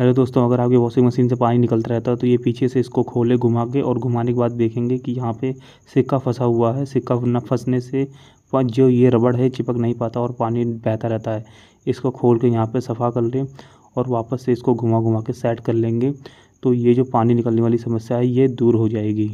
hello दोस्तों अगर आपकी वॉशिंग मशीन से पानी निकलता रहता है तो ये पीछे से इसको खोले घुमा के और घुमाने के बाद देखेंगे कि यहाँ पे सिक्का फंसा हुआ है सिक्का न फंसने से जो ये रबड़ है चिपक नहीं पाता और पानी बहता रहता है इसको खोल के यहाँ पे सफ़ा कर लें और वापस से इसको घुमा घुमा के सेट कर लेंगे तो ये जो पानी निकलने वाली समस्या है ये दूर हो जाएगी